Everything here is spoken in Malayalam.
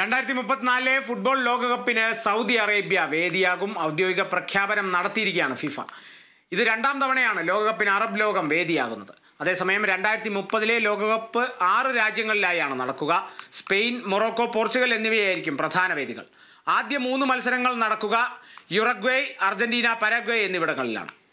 രണ്ടായിരത്തി മുപ്പത്തിനാലിലെ ഫുട്ബോൾ ലോകകപ്പിന് സൗദി അറേബ്യ വേദിയാകും ഔദ്യോഗിക പ്രഖ്യാപനം നടത്തിയിരിക്കുകയാണ് ഫിഫ ഇത് രണ്ടാം തവണയാണ് ലോകകപ്പിന് അറബ് ലോകം വേദിയാകുന്നത് അതേസമയം രണ്ടായിരത്തി മുപ്പതിലെ ലോകകപ്പ് ആറ് രാജ്യങ്ങളിലായാണ് നടക്കുക സ്പെയിൻ മൊറോക്കോ പോർച്ചുഗൽ എന്നിവയായിരിക്കും പ്രധാന വേദികൾ ആദ്യ മൂന്ന് മത്സരങ്ങൾ നടക്കുക യുറഗ്വേ അർജന്റീന പരാഗ്വേ എന്നിവിടങ്ങളിലാണ്